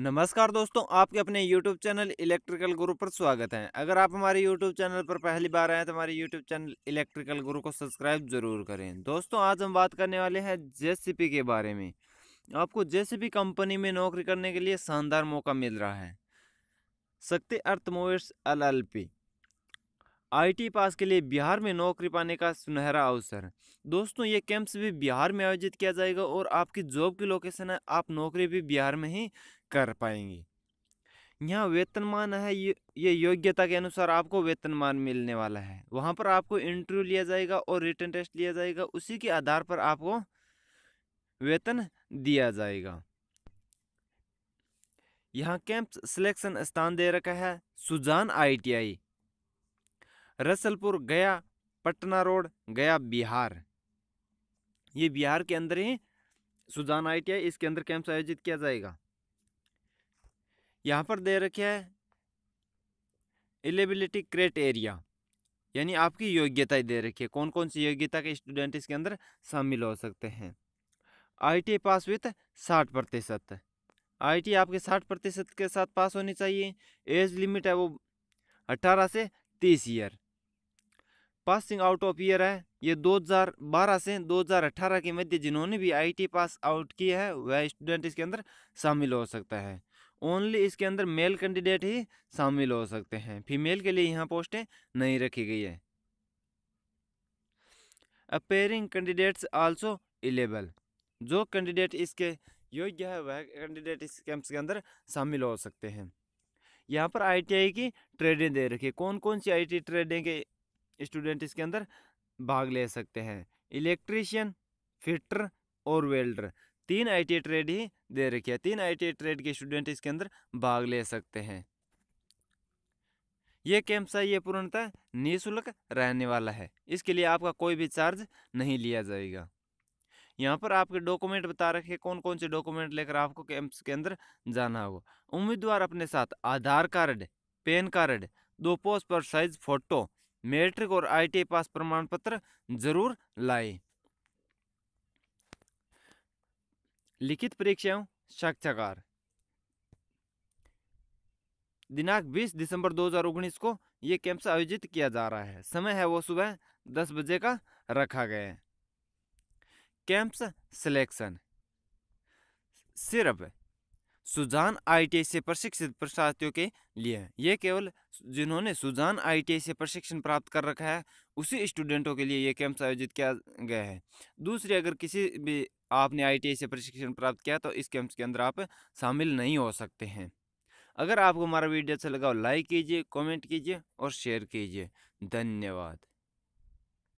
नमस्कार दोस्तों आपके अपने YouTube चैनल इलेक्ट्रिकल गुरु पर स्वागत है अगर आप हमारे YouTube चैनल पर पहली बार आए तो हमारे YouTube चैनल इलेक्ट्रिकल गुरु को सब्सक्राइब जरूर करें दोस्तों आज हम बात करने वाले हैं जेसीपी के बारे में आपको जेसीपी कंपनी में नौकरी करने के लिए शानदार मौका मिल रहा है Shakti earth movers L IT pass के लिए बिहार में नौकरी पाने का सुनहरा अवसर दोस्तों ये कैंप्स भी बिहार में आयोजित किया जाएगा और आपकी जॉब की लोकेशन है आप नौकरी भी बिहार में ही कर पाएंगे यहाँ वेतनमान है ये योग्यता के अनुसार आपको वेतनमान मिलने वाला है वहाँ पर आपको इंटरव्यू लिया जाएगा और रिटर्न टेस्ट लिया जाएगा उसी के आधार पर आपको वेतन दिया जाएगा यहाँ कैंप सिलेक्शन स्थान दे रखा है सुजान आईटीआई रसलपुर गया पटना रोड गया बिहार ये बिहार के अंदर ही सुजान आई इसके अंदर कैंप आयोजित किया जाएगा यहाँ पर दे रखे है एलिबिलिटी क्रेट एरिया यानी आपकी योग्यता दे रखी है कौन कौन सी योग्यता के स्टूडेंट इसके अंदर शामिल हो सकते हैं आईटी पास विथ साठ प्रतिशत आईटी आपके साठ प्रतिशत के साथ पास होनी चाहिए एज लिमिट है वो अट्ठारह से तीस year passing out of year है ये 2012 से 2018 के मध्य जिन्होंने भी आईटी पास आउट किया है वह स्टूडेंट इसके अंदर शामिल हो सकता है ओनली इसके अंदर मेल कैंडिडेट ही शामिल हो सकते हैं फीमेल के लिए यहाँ पोस्टें नहीं रखी गई है अपेयरिंग कैंडिडेट्स आल्सो एलेबल जो कैंडिडेट इसके योग्य है वह कैंडिडेट इस कैंप्स के अंदर शामिल हो सकते हैं यहाँ पर आईटीआई की ट्रेडें दे रखी है कौन कौन सी आईटी ट्रेडें के स्टूडेंट इसके अंदर भाग ले सकते हैं इलेक्ट्रीशियन फिटर और वेल्डर तीन आईटी ट्रेड ही दे रखी है तीन आईटी ट्रेड के स्टूडेंट इसके अंदर भाग ले सकते हैं ये कैंप सा ये पूर्णतः निःशुल्क रहने वाला है इसके लिए आपका कोई भी चार्ज नहीं लिया जाएगा यहाँ पर आपके डॉक्यूमेंट बता रखे कौन कौन से डॉक्यूमेंट लेकर आपको कैंप्स के अंदर जाना होगा उम्मीदवार अपने साथ आधार कार्ड पैन कार्ड दो passport size photo matric और आई पास प्रमाण पत्र जरूर लाए लिखित परीक्षाओं साक्षाकार दिनांक 20 दिसंबर 2019 को ये कैंप्स आयोजित किया जा रहा है समय है वो सुबह 10 बजे का रखा गया है कैंप्स सिलेक्शन सिर्फ सुजान आई से प्रशिक्षित प्रशासियों के लिए ये केवल जिन्होंने सुजान आई से प्रशिक्षण प्राप्त कर रखा है उसी स्टूडेंटों के लिए ये कैंप्स आयोजित किया गया है दूसरी अगर किसी भी आपने आई से प्रशिक्षण प्राप्त किया तो इस कैंप्स के अंदर आप शामिल नहीं हो सकते हैं अगर आपको हमारा वीडियो अच्छा लगा हो लाइक कीजिए कॉमेंट कीजिए और शेयर कीजिए धन्यवाद